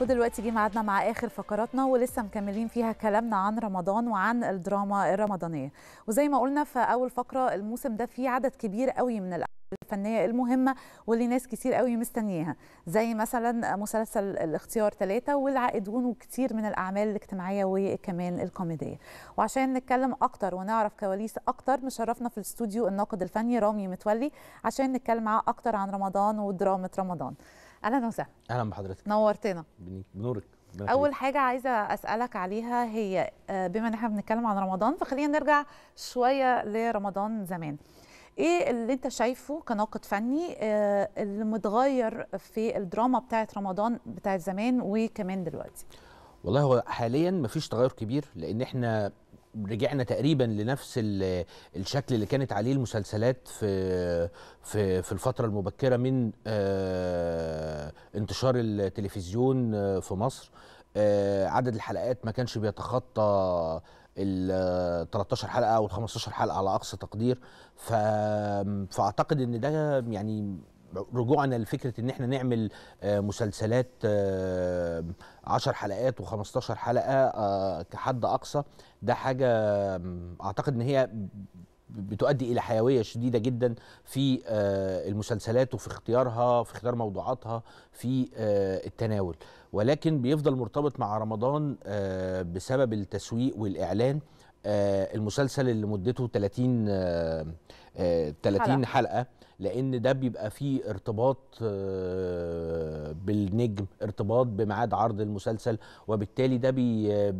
ودلوقتي جه ميعادنا مع اخر فقراتنا ولسه مكملين فيها كلامنا عن رمضان وعن الدراما الرمضانيه وزي ما قلنا في اول فقره الموسم ده فيه عدد كبير قوي من الاعمال الفنيه المهمه واللي ناس كتير قوي مستنياها زي مثلا مسلسل الاختيار ثلاثة والعائدون وكتير من الاعمال الاجتماعيه وكمان الكوميديه وعشان نتكلم اكتر ونعرف كواليس اكتر مشرفنا في الاستوديو الناقد الفني رامي متولي عشان نتكلم معاه اكتر عن رمضان ودراما رمضان اهلا وسهلا اهلا بحضرتك نورتنا بنورك اول حاجه عايزه اسالك عليها هي آه، بما ان احنا بنتكلم عن رمضان فخلينا نرجع شويه لرمضان زمان ايه اللي انت شايفه كناقد فني آه، اللي متغير في الدراما بتاعه رمضان بتاعه زمان وكمان دلوقتي والله هو حاليا مفيش تغير كبير لان احنا رجعنا تقريبا لنفس الشكل اللي كانت عليه المسلسلات في في في الفتره المبكره من آه، انتشار التلفزيون آه، في مصر آه، عدد الحلقات ما كانش بيتخطى ال 13 حلقه او ال 15 حلقه على اقصى تقدير فاعتقد ان ده يعني رجوعنا لفكره ان احنا نعمل آه، مسلسلات 10 آه، حلقات و15 حلقه آه، كحد اقصى ده حاجه اعتقد ان هي بتؤدي الى حيويه شديده جدا في المسلسلات وفي اختيارها في اختيار موضوعاتها في التناول ولكن بيفضل مرتبط مع رمضان بسبب التسويق والاعلان المسلسل اللي مدته 30 30 حلقه لان ده بيبقى فيه ارتباط آه، بالنجم ارتباط بميعاد عرض المسلسل وبالتالي ده بي آه،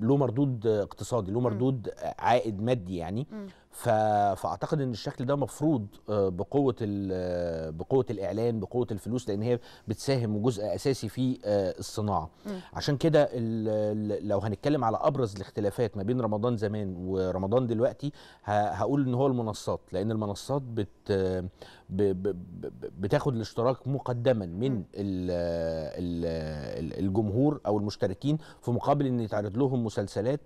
له مردود اقتصادي له مردود عائد مادي يعني م. فاعتقد ان الشكل ده مفروض آه، بقوه آه، بقوه الاعلان بقوه الفلوس لان هي بتساهم جزء اساسي في آه، الصناعه م. عشان كده لو هنتكلم على ابرز الاختلافات ما بين رمضان زمان ورمضان دلوقتي هقول ان هو المنصات لان المنصات بت بتاخد الاشتراك مقدما من الجمهور او المشتركين في مقابل ان يتعرض لهم مسلسلات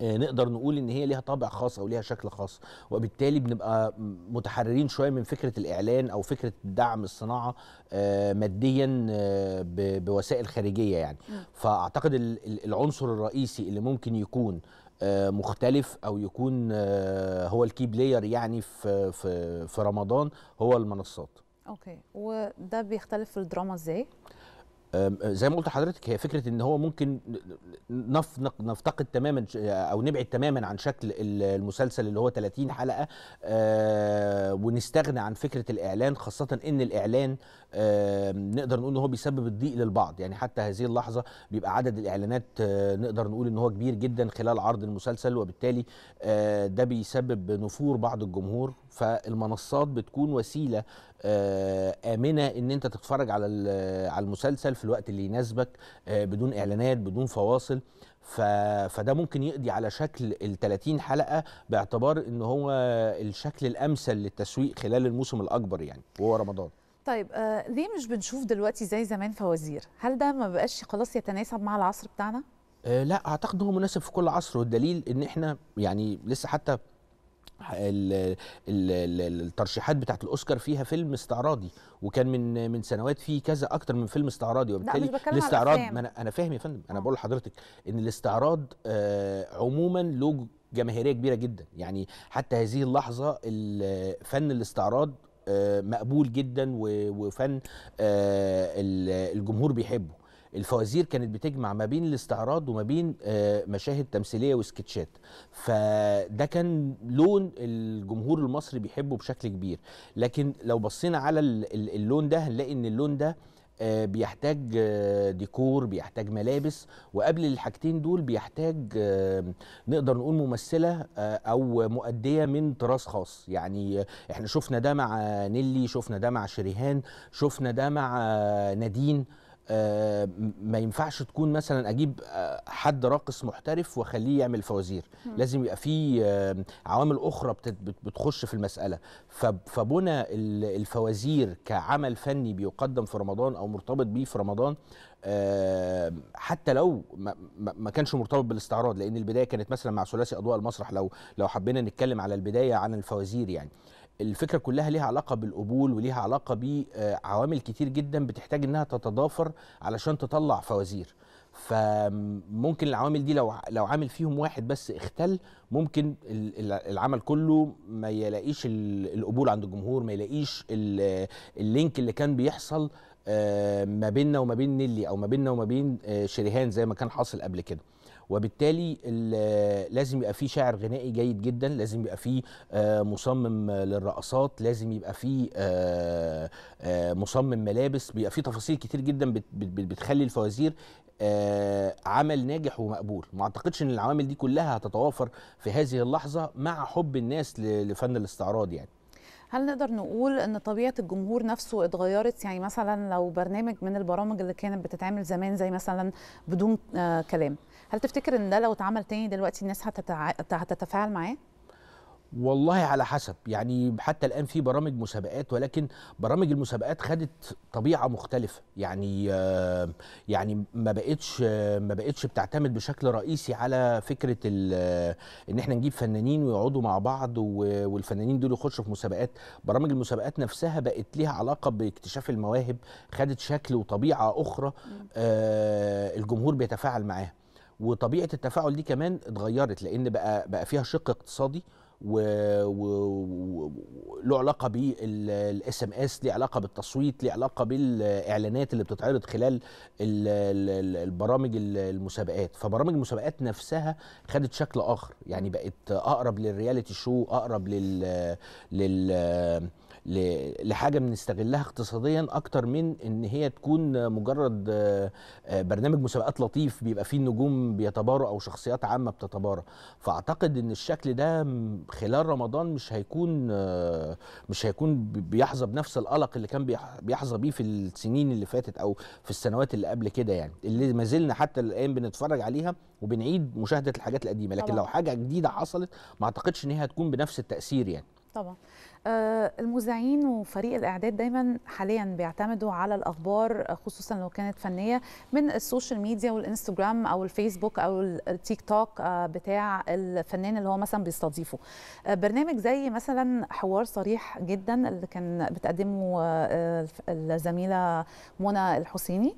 آه، نقدر نقول ان هي ليها طابع خاص او ليها شكل خاص وبالتالي بنبقى متحررين شويه من فكره الاعلان او فكره دعم الصناعه آه، ماديا آه، بوسائل خارجيه يعني فاعتقد العنصر الرئيسي اللي ممكن يكون مختلف او يكون هو الكي بلاير يعني في في في رمضان هو المنصات اوكي وده بيختلف في الدراما ازاي زي ما قلت لحضرتك هي فكره ان هو ممكن نفتقد تماما او نبعد تماما عن شكل المسلسل اللي هو 30 حلقه آه، ونستغنى عن فكره الاعلان خاصه ان الاعلان نقدر نقول ان هو بيسبب الضيق للبعض يعني حتى هذه اللحظه بيبقى عدد الاعلانات آه، نقدر نقول ان هو كبير جدا خلال عرض المسلسل وبالتالي آه، ده بيسبب نفور بعض الجمهور فالمنصات بتكون وسيله آه، امنه ان انت تتفرج على على المسلسل في الوقت اللي يناسبك آه، بدون اعلانات بدون فواصل فده ممكن يقضي على شكل ال 30 حلقه باعتبار ان هو الشكل الامثل للتسويق خلال الموسم الاكبر يعني وهو رمضان طيب آه ليه مش بنشوف دلوقتي زي زمان فوازير هل ده ما بقاش خلاص يتناسب مع العصر بتاعنا آه لا اعتقد هو مناسب في كل عصر والدليل ان احنا يعني لسه حتى الترشيحات بتاعت الاوسكار فيها فيلم استعراضي وكان من من سنوات فيه كذا اكتر من فيلم استعراضي وبالتالي الاستعراض ما انا انا فاهم يا فندم انا آه. بقول لحضرتك ان الاستعراض آه، عموما له جماهيريه كبيره جدا يعني حتى هذه اللحظه فن الاستعراض آه، مقبول جدا وفن الجمهور بيحبه الفوازير كانت بتجمع ما بين الاستعراض وما بين آه، مشاهد تمثيليه وسكتشات فده كان لون الجمهور المصري بيحبه بشكل كبير لكن لو بصينا على اللون ده هنلاقي ان اللون ده آه، بيحتاج آه، ديكور بيحتاج ملابس وقبل الحاجتين دول بيحتاج نقدر نقول ممثله او مؤديه من طراز خاص يعني احنا شفنا ده مع نيلي شفنا ده مع شريهان شفنا ده مع نادين آه، ما ينفعش تكون مثلا اجيب آه، حد راقص محترف واخليه يعمل فوازير لازم يبقى في آه، عوامل اخرى بتخش في المساله فبنى الفوازير كعمل فني بيقدم في رمضان او مرتبط بيه في رمضان حتى لو ما كانش مرتبط بالاستعراض لان البدايه كانت مثلا مع ثلاثي اضواء المسرح لو لو حبينا نتكلم على البدايه عن الفوازير يعني الفكره كلها ليها علاقه بالقبول وليها علاقه بعوامل كتير جدا بتحتاج انها تتضافر علشان تطلع فوازير فممكن العوامل دي لو لو عامل فيهم واحد بس اختل ممكن العمل كله ما يلاقيش القبول عند الجمهور ما يلاقيش اللينك اللي كان بيحصل آه، ما بيننا وما بين نيلي او ما بيننا وما بين آه، شريهان زي ما كان حاصل قبل كده وبالتالي لازم يبقى في شاعر غنائي جيد جدا لازم يبقى في آه، مصمم للرقصات لازم يبقى في مصمم ملابس بيبقى في تفاصيل كتير جدا بتخلي الفوازير عمل ناجح ومقبول ما اعتقدش ان العوامل دي كلها هتتوافر في هذه اللحظه مع حب الناس لفن الاستعراض يعني هل نقدر نقول ان طبيعه الجمهور نفسه اتغيرت يعني مثلا لو برنامج من البرامج اللي كانت بتتعمل زمان زي مثلا بدون آه، كلام هل تفتكر ان ده لو اتعمل تاني دلوقتي الناس هتتفاعل معاه والله على حسب يعني حتى الان في برامج مسابقات ولكن برامج المسابقات خدت طبيعه مختلفه يعني آه، يعني ما بقتش آه، ما بقتش بتعتمد بشكل رئيسي على فكره آه، ان احنا نجيب فنانين ويقعدوا مع بعض والفنانين دول يخشوا في مسابقات برامج المسابقات نفسها بقت ليها علاقه باكتشاف المواهب خدت شكل وطبيعه اخرى الجمهور بيتفاعل معاها وطبيعه التفاعل دي كمان اتغيرت لان بقى بقى فيها شق اقتصادي وله علاقه بالاس ام اس ليه علاقه بالتصويت ليه علاقه بالاعلانات اللي بتتعرض خلال البرامج المسابقات فبرامج المسابقات نفسها خدت شكل اخر يعني بقت اقرب للرياليتي شو اقرب لل لل لحاجه بنستغلها اقتصاديا اكتر من ان هي تكون مجرد آه، آه، برنامج مسابقات لطيف بيبقى فيه نجوم بيتبارى او شخصيات عامه بتتبارى فاعتقد ان الشكل ده خلال رمضان مش هيكون آه، مش هيكون بيحظى بنفس القلق اللي كان بيحظى بيه في السنين اللي فاتت او في السنوات اللي قبل كده يعني اللي ما زلنا حتى الان بنتفرج عليها وبنعيد مشاهده الحاجات القديمه لكن طبعا. لو حاجه جديده حصلت ما اعتقدش ان هي هتكون بنفس التاثير يعني طبعا آه، المذيعين وفريق الاعداد دايما حاليا بيعتمدوا على الاخبار خصوصا لو كانت فنيه من السوشيال ميديا والانستجرام او الفيسبوك او التيك توك آه، بتاع الفنان اللي هو مثلا بيستضيفه آه، برنامج زي مثلا حوار صريح جدا اللي كان بتقدمه الزميله منى الحسيني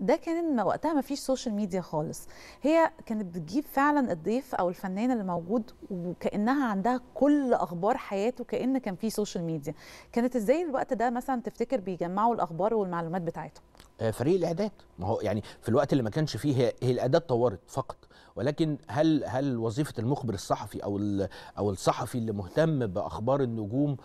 ده كان وقتها ما فيش سوشيال ميديا خالص هي كانت بتجيب فعلا الضيف او الفنان اللي موجود وكانها عندها كل اخبار حياته كان كان في سوشيال ميديا كانت ازاي الوقت ده مثلا تفتكر بيجمعوا الاخبار والمعلومات بتاعتهم آه، فريق الاعداد ما هو يعني في الوقت اللي ما كانش فيه هي, هي الاعداد اتطورت فقط ولكن هل هل وظيفه المخبر الصحفي او او الصحفي اللي مهتم باخبار النجوم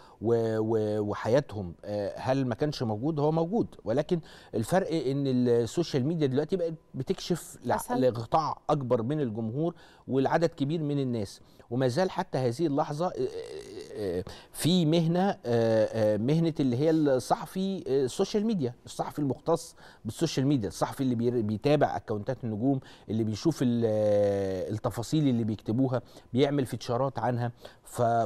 وحياتهم آه، هل ما كانش موجود هو موجود ولكن الفرق ان السوشيال ميديا دلوقتي بقت بتكشف لقطاع اكبر من الجمهور والعدد كبير من الناس وما زال حتى هذه اللحظه آه، آه، آه، في مهنه مهنه اللي هي الصحفي السوشيال ميديا الصحفي المختص بالسوشيال ميديا الصحفي اللي بيتابع اكونتات النجوم اللي بيشوف التفاصيل اللي بيكتبوها بيعمل فيتشرات عنها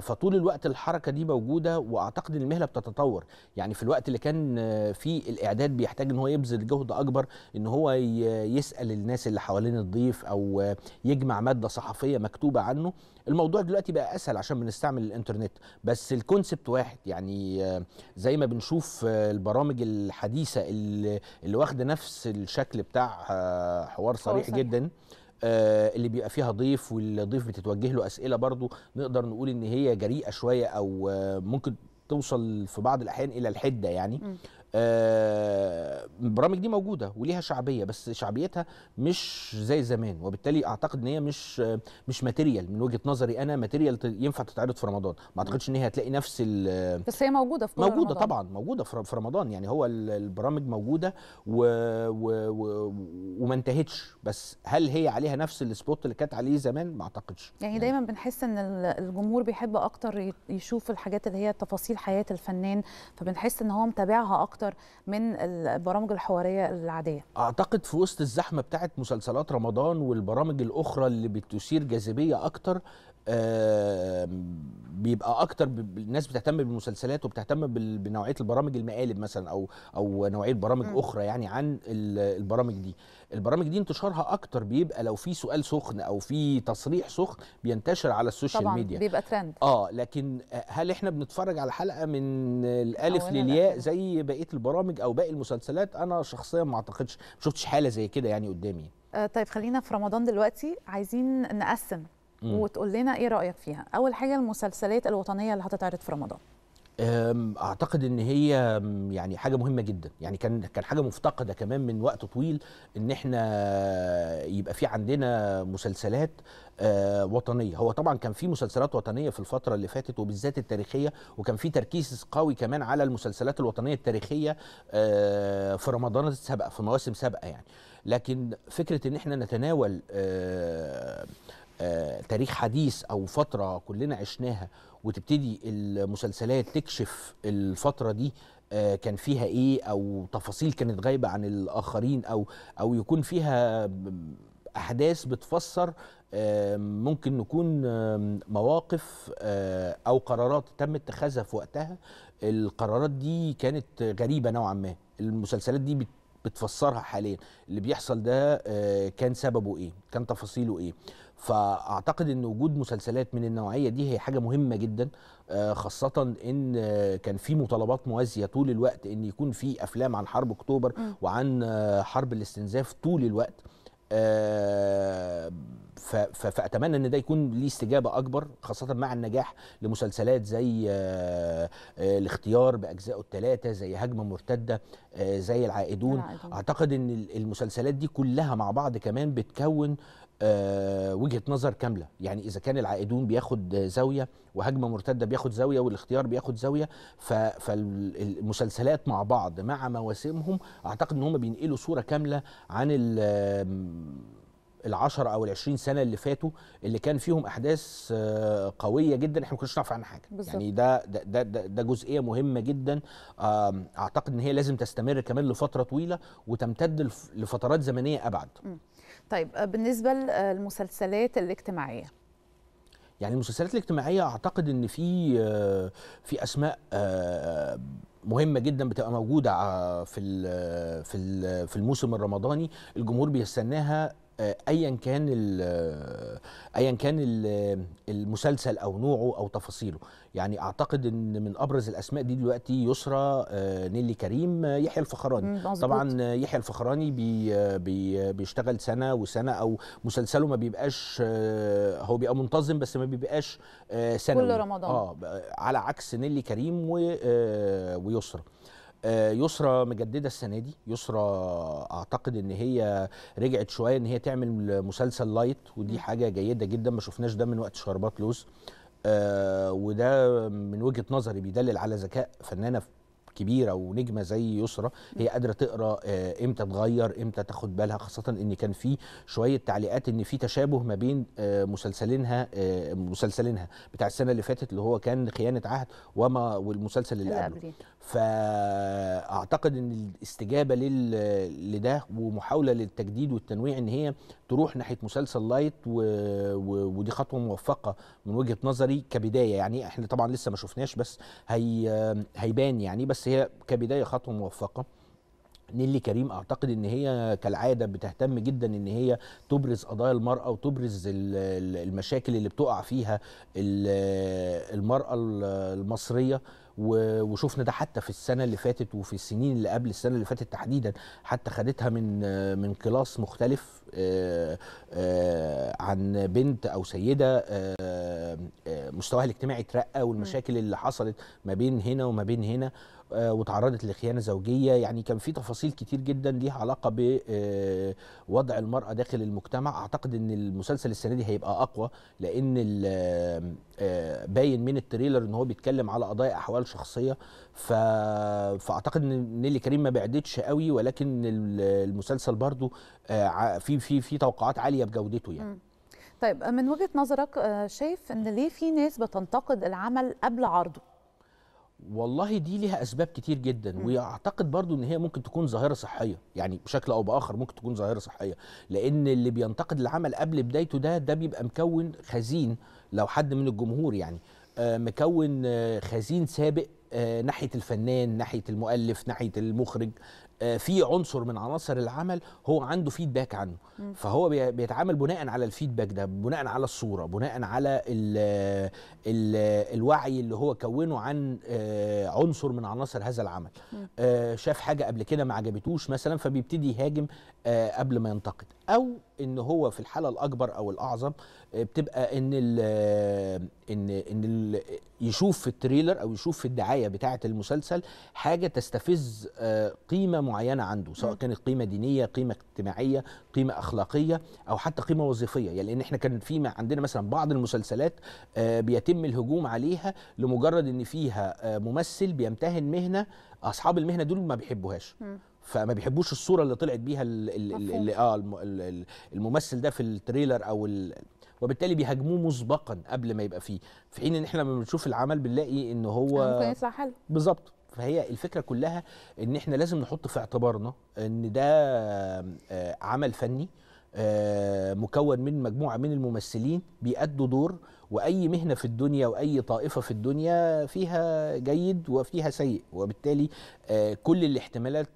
فطول الوقت الحركه دي موجوده واعتقد ان المهنه بتتطور يعني في الوقت اللي كان فيه الاعداد بيحتاج ان هو يبذل جهد اكبر ان هو يسال الناس اللي حوالين الضيف او يجمع ماده صحفيه مكتوبه عنه الموضوع دلوقتي بقى اسهل عشان بنستعمل الانترنت بس الكونسبت واحد يعني آه، زي ما بنشوف آه، البرامج الحديثه اللي, اللي واخده نفس الشكل بتاع آه، حوار صريح جدا اللي بيبقى فيها ضيف والضيف بتتوجه له اسئله برضو نقدر نقول ان هي جريئه شويه او ممكن توصل في بعض الاحيان الى الحده يعني البرامج آه، دي موجوده وليها شعبيه بس شعبيتها مش زي زمان وبالتالي اعتقد ان هي مش مش ماتيريال من وجهه نظري انا ماتيريال ينفع تتعرض في رمضان ما اعتقدش ان هي هتلاقي نفس ال بس هي موجوده في موجوده رمضان. طبعا موجوده في رمضان يعني هو البرامج موجوده و... و... و... وما انتهتش بس هل هي عليها نفس السبوت اللي كانت عليه زمان ما اعتقدش يعني, يعني دايما بنحس ان الجمهور بيحب اكتر يشوف الحاجات اللي هي تفاصيل حياه الفنان فبنحس ان هو متابعها اكتر اكتر من البرامج الحواريه العاديه اعتقد في وسط الزحمه بتاعه مسلسلات رمضان والبرامج الاخرى اللي بتثير جاذبيه اكتر بيبقى اكتر الناس بتهتم بالمسلسلات وبتهتم بنوعيه البرامج المقالب مثلا او او نوعيه برامج م. اخرى يعني عن البرامج دي البرامج دي انتشارها اكتر بيبقى لو في سؤال سخن او في تصريح سخن بينتشر على السوشيال طبعًا ميديا بيبقى ترند اه لكن هل احنا بنتفرج على حلقه من الالف للياء زي بقيه البرامج او باقي المسلسلات انا شخصيا ما اعتقدش ما شفتش حاله زي كده يعني قدامي آه طيب خلينا في رمضان دلوقتي عايزين نقسم وتقول لنا ايه رايك فيها اول حاجه المسلسلات الوطنيه اللي هتتعرض في رمضان اعتقد ان هي يعني حاجه مهمه جدا يعني كان كان حاجه مفتقده كمان من وقت طويل ان احنا يبقى في عندنا مسلسلات أه، وطنيه هو طبعا كان في مسلسلات وطنيه في الفتره اللي فاتت وبالذات التاريخيه وكان في تركيز قوي كمان على المسلسلات الوطنيه التاريخيه أه، في رمضان السابقه في مواسم سابقه يعني لكن فكره ان احنا نتناول آه آه، تاريخ حديث او فتره كلنا عشناها وتبتدي المسلسلات تكشف الفتره دي آه، كان فيها ايه او تفاصيل كانت غايبه عن الاخرين او او يكون فيها احداث بتفسر آه، ممكن نكون مواقف او قرارات تم اتخاذها في وقتها القرارات دي كانت غريبه نوعا ما المسلسلات دي بتفسرها حاليا اللي بيحصل ده كان سببه ايه كان تفاصيله ايه فاعتقد ان وجود مسلسلات من النوعيه دي هي حاجه مهمه جدا آه، خاصه ان كان في مطالبات موازيه طول الوقت ان يكون في افلام عن حرب اكتوبر وعن آه، حرب الاستنزاف طول الوقت آه، فاتمنى ان ده يكون ليه استجابه اكبر خاصه مع النجاح لمسلسلات زي الاختيار باجزاء الثلاثه زي هجمه مرتده زي العائدون اعتقد ان المسلسلات دي كلها مع بعض كمان بتكون آه، وجهه نظر كامله يعني اذا كان العائدون بياخد زاويه وهجمه مرتده بياخد زاويه والاختيار بياخد زاويه فالمسلسلات مع بعض مع مواسمهم اعتقد ان هم بينقلوا صوره كامله عن ال10 او العشرين سنه اللي فاتوا اللي كان فيهم احداث آه، قويه جدا احنا ما كناش نعرف عنها حاجه بالزبط. يعني ده ده, ده ده جزئيه مهمه جدا اعتقد ان هي لازم تستمر كمان لفتره طويله وتمتد لفترات زمنيه ابعد م. طيب آه، بالنسبه للمسلسلات آه، الاجتماعيه يعني المسلسلات الاجتماعيه اعتقد ان في آه، في اسماء مهمه جدا بتبقى موجوده في في في الموسم الرمضاني الجمهور بيستناها آه، ايا كان آه، ايا كان آه، المسلسل او نوعه او تفاصيله يعني اعتقد ان من ابرز الاسماء دي دلوقتي يسرى نيلي كريم يحيى الفخراني طبعا يحيى الفخراني بي بي بيشتغل سنه وسنه او مسلسله ما بيبقاش هو بيبقى منتظم بس ما بيبقاش سنوي كل رمضان اه على عكس نيلي كريم ويسرى آه، يسرى مجدده السنه دي يسرى اعتقد ان هي رجعت شويه ان هي تعمل مسلسل لايت ودي حاجه جيده جدا ما شفناش ده من وقت شربات لوز آه وده من وجهه نظري بيدلل على ذكاء فنانه كبيره ونجمه زي يسرى هي قادره تقرا آه، امتى تغير امتى تاخد بالها خاصه ان كان في شويه تعليقات ان في تشابه ما بين آه، مسلسلينها آه، مسلسلينها بتاع السنه اللي فاتت اللي هو كان خيانه عهد وما والمسلسل اللي قبله فاعتقد ان الاستجابه لده ومحاوله للتجديد والتنويع ان هي تروح ناحيه مسلسل لايت و... و... ودي خطوه موفقه من وجهه نظري كبدايه يعني احنا طبعا لسه ما شفناش بس هي هيبان يعني بس هي كبدايه خطوه موفقه نيلي كريم اعتقد ان هي كالعاده بتهتم جدا ان هي تبرز قضايا المراه وتبرز المشاكل اللي بتقع فيها المراه المصريه وشفنا ده حتى في السنه اللي فاتت وفي السنين اللي قبل السنه اللي فاتت تحديدا حتى خدتها من من كلاس مختلف آه، آه، عن بنت او سيده آه، مستواها الاجتماعي اترقى والمشاكل اللي حصلت ما بين هنا وما بين هنا آه، وتعرضت لخيانه زوجيه يعني كان في تفاصيل كتير جدا ليها علاقه بوضع آه، المراه داخل المجتمع اعتقد ان المسلسل السنه دي هيبقى اقوى لان آه، باين من التريلر ان هو بيتكلم على قضايا احوال شخصيه ف... فاعتقد ان نيلي كريم ما بعدتش قوي ولكن المسلسل برضو في في في توقعات عاليه بجودته يعني طيب من وجهه نظرك شايف ان ليه في ناس بتنتقد العمل قبل عرضه والله دي ليها اسباب كتير جدا م. واعتقد برضو ان هي ممكن تكون ظاهره صحيه يعني بشكل او باخر ممكن تكون ظاهره صحيه لان اللي بينتقد العمل قبل بدايته ده ده بيبقى مكون خزين لو حد من الجمهور يعني آه، مكون آه، خزين سابق آه، ناحيه الفنان ناحيه المؤلف ناحيه المخرج آه، في عنصر من عناصر العمل هو عنده فيدباك عنه فهو بيتعامل بناء على الفيدباك ده بناء على الصوره بناء على الـ الـ الوعي اللي هو كونه عن آه، عنصر من عناصر هذا العمل شاف حاجه قبل كده ما عجبتوش مثلا فبيبتدي يهاجم قبل ما ينتقد او ان هو في الحاله الاكبر او الاعظم بتبقى ان الـ ان ان الـ يشوف في التريلر او يشوف في الدعايه النهايه بتاعه المسلسل حاجه تستفز آه، قيمه معينه عنده سواء كانت قيمه دينيه قيمه اجتماعيه قيمه اخلاقيه او حتى قيمه وظيفيه يعني لان احنا كان في عندنا مثلا بعض المسلسلات آه، بيتم الهجوم عليها لمجرد ان فيها آه، ممثل بيمتهن مهنه اصحاب المهنه دول ما بيحبوهاش فما بيحبوش الصوره اللي طلعت بيها ال ال اه الممثل ده في التريلر او وبالتالي بيهاجموه مسبقا قبل ما يبقى فيه في حين ان احنا لما بنشوف العمل بنلاقي ان هو ممكن يطلع حلو بالظبط فهي الفكره كلها ان احنا لازم نحط في اعتبارنا ان ده آه، عمل فني آه، مكون من مجموعه من الممثلين بيأدوا دور واي مهنه في الدنيا واي طائفه في الدنيا فيها جيد وفيها سيء وبالتالي آه، كل الاحتمالات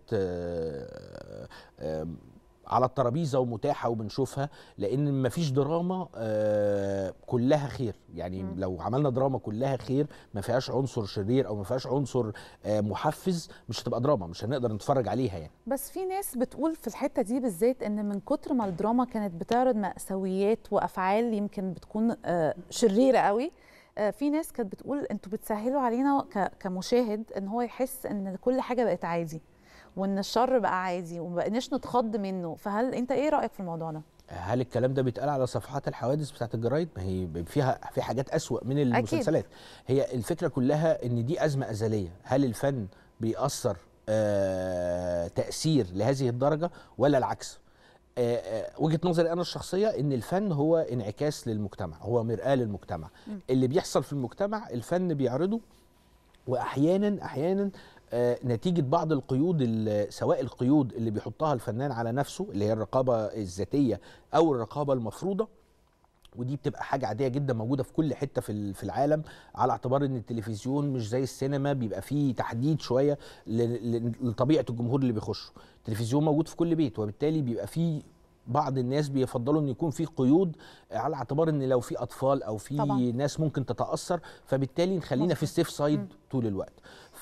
على الترابيزه ومتاحه وبنشوفها لان مفيش دراما آه، كلها خير يعني م. لو عملنا دراما كلها خير ما فيهاش عنصر شرير او ما فيهاش عنصر آه، محفز مش هتبقى دراما مش هنقدر نتفرج عليها يعني بس في ناس بتقول في الحته دي بالذات ان من كتر ما الدراما كانت بتعرض ماساويات وافعال يمكن بتكون آه، شريره قوي في ناس كانت بتقول انتوا بتسهلوا علينا كمشاهد ان هو يحس ان كل حاجه بقت عادي وان الشر بقى عادي وما بقيناش نتخض منه فهل انت ايه رايك في الموضوع ده هل الكلام ده بيتقال على صفحات الحوادث بتاعت الجرايد ما هي فيها في حاجات اسوا من المسلسلات أكيد. هي الفكره كلها ان دي ازمه ازليه هل الفن بيأثر آه تأثير لهذه الدرجة ولا العكس آه، آه، وجهة نظري أنا الشخصية أن الفن هو انعكاس للمجتمع هو مرآة للمجتمع م. اللي بيحصل في المجتمع الفن بيعرضه وأحيانا أحيانا آه، نتيجه بعض القيود سواء القيود اللي بيحطها الفنان على نفسه اللي هي الرقابه الذاتيه او الرقابه المفروضه ودي بتبقى حاجه عاديه جدا موجوده في كل حته في العالم على اعتبار ان التلفزيون مش زي السينما بيبقى فيه تحديد شويه لطبيعه الجمهور اللي بيخشه التلفزيون موجود في كل بيت وبالتالي بيبقى فيه بعض الناس بيفضلوا ان يكون في قيود على اعتبار ان لو في اطفال او في ناس ممكن تتاثر فبالتالي نخلينا في السيف سايد طول الوقت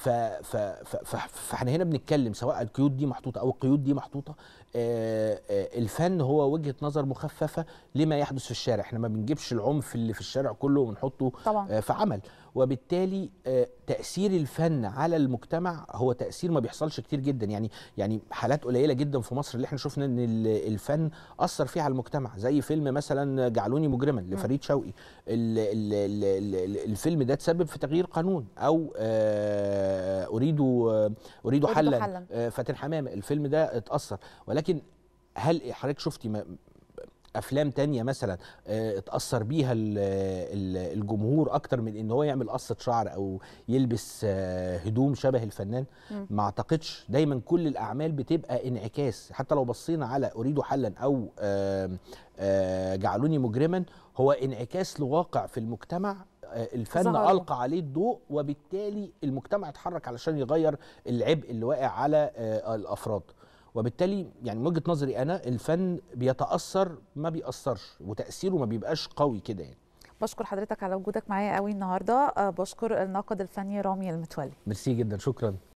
فاحنا هنا بنتكلم سواء القيود دي محطوطه او القيود دي محطوطه آه، آه، الفن هو وجهه نظر مخففه لما يحدث في الشارع احنا ما بنجيبش العنف اللي في الشارع كله ونحطه طبعا. آه، في عمل وبالتالي تاثير الفن على المجتمع هو تاثير ما بيحصلش كتير جدا يعني يعني حالات قليله جدا في مصر اللي احنا شفنا ان الفن اثر فيه على المجتمع زي فيلم مثلا جعلوني مجرما لفريد شوقي الفيلم ده تسبب في تغيير قانون او اريد اريد حلا فاتن حمامه الفيلم ده اتاثر ولكن لكن هل حضرتك شفتي افلام تانية مثلا آه، اتاثر بيها الجمهور اكتر من ان هو يعمل قصه شعر او يلبس آه، هدوم شبه الفنان ما اعتقدش دايما كل الاعمال بتبقى انعكاس حتى لو بصينا على اريد حلا او آه، جعلوني مجرما هو انعكاس لواقع في المجتمع الفن القى عليه الضوء وبالتالي المجتمع اتحرك علشان يغير العبء اللي واقع على الافراد وبالتالي يعني من وجهه نظري انا الفن بيتاثر ما بيأثرش وتاثيره ما بيبقاش قوي كده يعني بشكر حضرتك على وجودك معايا قوي النهارده آه، بشكر الناقد الفني رامي المتولي ميرسي جدا شكرا